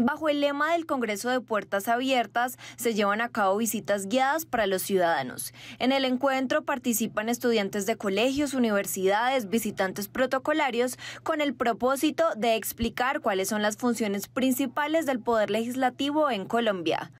Bajo el lema del Congreso de Puertas Abiertas se llevan a cabo visitas guiadas para los ciudadanos. En el encuentro participan estudiantes de colegios, universidades, visitantes protocolarios, con el propósito de explicar cuáles son las funciones principales del Poder Legislativo en Colombia.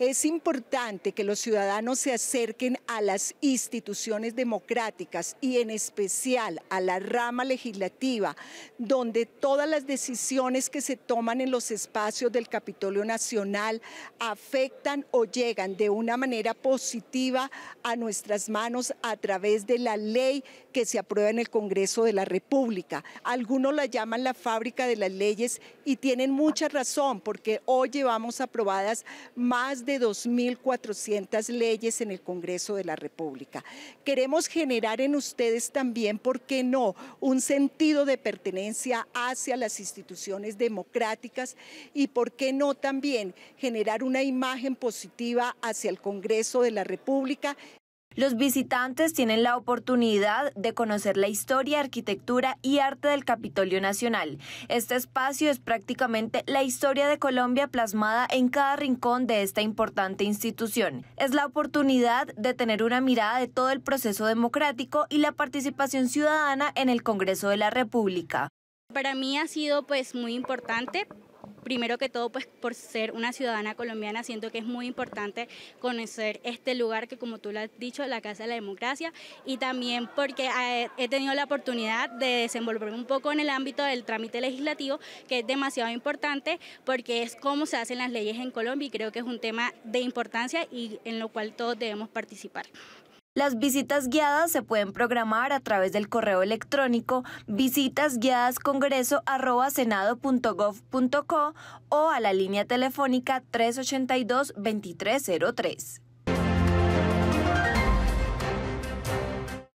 Es importante que los ciudadanos se acerquen a las instituciones democráticas y en especial a la rama legislativa, donde todas las decisiones que se toman en los espacios del Capitolio Nacional afectan o llegan de una manera positiva a nuestras manos a través de la ley que se aprueba en el Congreso de la República. Algunos la llaman la fábrica de las leyes y tienen mucha razón porque hoy llevamos aprobadas más de de 2.400 leyes en el Congreso de la República. Queremos generar en ustedes también, ¿por qué no?, un sentido de pertenencia hacia las instituciones democráticas y, ¿por qué no?, también generar una imagen positiva hacia el Congreso de la República los visitantes tienen la oportunidad de conocer la historia, arquitectura y arte del Capitolio Nacional. Este espacio es prácticamente la historia de Colombia plasmada en cada rincón de esta importante institución. Es la oportunidad de tener una mirada de todo el proceso democrático y la participación ciudadana en el Congreso de la República. Para mí ha sido pues muy importante primero que todo, pues por ser una ciudadana colombiana, siento que es muy importante conocer este lugar que, como tú lo has dicho, la Casa de la Democracia, y también porque eh, he tenido la oportunidad de desenvolverme un poco en el ámbito del trámite legislativo, que es demasiado importante porque es cómo se hacen las leyes en Colombia y creo que es un tema de importancia y en lo cual todos debemos participar. Las visitas guiadas se pueden programar a través del correo electrónico visitasguiadascongreso.senado.gov.co o a la línea telefónica 382-2303.